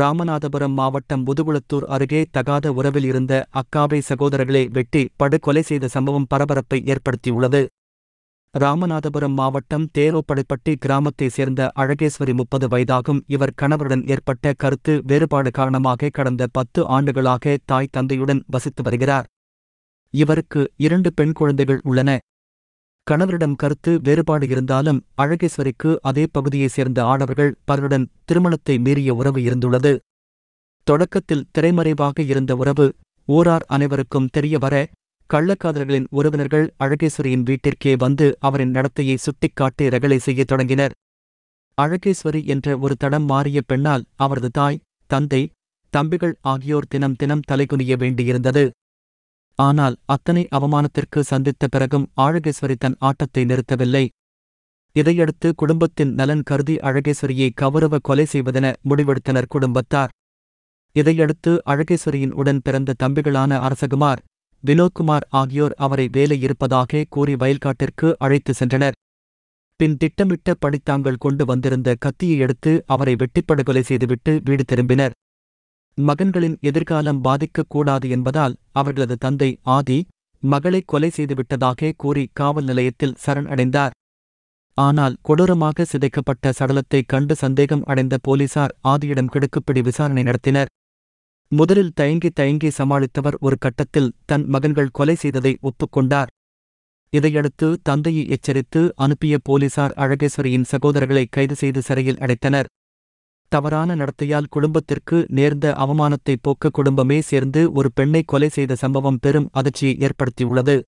ராமநாதபுரம் மாவட்டம் புதுகுளத்தூர் அருகே தகாத உறவில் இருந்த அக்காவை சகோதரர்களை வெட்டி படுகொலை செய்த சம்பவம் பரபரப்பை ஏற்படுத்தியுள்ளது ராமநாதபுரம் மாவட்டம் தேரோப்படைப்பட்டி கிராமத்தைச் சேர்ந்த அழகேஸ்வரி முப்பது வயதாகும் இவர் கணவருடன் ஏற்பட்ட கருத்து வேறுபாடு காரணமாக கடந்த பத்து ஆண்டுகளாக தாய் தந்தையுடன் வசித்து வருகிறார் இவருக்கு இரண்டு பெண் குழந்தைகள் உள்ளன கணவரிடம் கருத்து வேறுபாடு இருந்தாலும் அழகேஸ்வரிக்கு அதே பகுதியைச் சேர்ந்த ஆடவர்கள் பலருடன் திருமணத்தை மீறிய உறவு இருந்துள்ளது தொடக்கத்தில் திரைமறைவாக இருந்த உறவு ஓரார் அனைவருக்கும் தெரிய வர கள்ளக்காதலர்களின் உறவினர்கள் அழகேஸ்வரியின் வீட்டிற்கே வந்து அவரின் நடத்தையை சுட்டிக்காட்டி ரகலை செய்யத் தொடங்கினர் அழகேஸ்வரி என்ற ஒரு தடம் மாறிய பெண்ணால் அவரது தாய் தந்தை தம்பிகள் ஆகியோர் தினம் தினம் தலைகுனிய வேண்டியிருந்தது ஆனால் அத்தனை அவமானத்திற்கு சந்தித்த பிறகும் ஆழகேஸ்வரி தன் ஆட்டத்தை நிறுத்தவில்லை இதையடுத்து குடும்பத்தின் நலன் கருதி அழகேஸ்வரியை கௌரவ கொலை செய்வதென முடிவெடுத்தனர் குடும்பத்தார் இதையடுத்து அழகேஸ்வரியின் உடன் பிறந்த தம்பிகளான அரசகுமார் வினோத்குமார் ஆகியோர் அவரை வேலை இருப்பதாக கூறி வயல்காட்டிற்கு அழைத்து சென்றனர் பின் திட்டமிட்ட படித்தாங்கள் தாங்கள் கொண்டு வந்திருந்த கத்தியை எடுத்து அவரை வெட்டிப்படுகொலை செய்துவிட்டு வீடு திரும்பினர் மகன்களின் எதிர்காலம் பாதிக்கக்கூடாது என்பதால் அவர்களது தந்தை ஆதி மகளை கொலை செய்துவிட்டதாக கூறி காவல் நிலையத்தில் சரண் அடைந்தார் ஆனால் கொடூரமாக சிதைக்கப்பட்ட சடலத்தை கண்டு சந்தேகம் அடைந்த போலீசார் ஆதியிடம் கிடுக்குப்பிடி விசாரணை நடத்தினர் முதலில் தயங்கி தயங்கி சமாளித்தவர் ஒரு கட்டத்தில் தன் மகன்கள் கொலை செய்ததை ஒப்புக்கொண்டார் இதையடுத்து தந்தையை எச்சரித்து அனுப்பிய போலீசார் அழகேஸ்வரியின் சகோதரர்களை கைது செய்து சிறையில் அடைத்தனர் தவறான நடத்தையால் குடும்பத்திற்கு நேர்ந்த அவமானத்தை போக்க குடும்பமே சேர்ந்து ஒரு பெண்ணை கொலை செய்த சம்பவம் பெரும் அதிர்ச்சியை ஏற்படுத்தியுள்ளது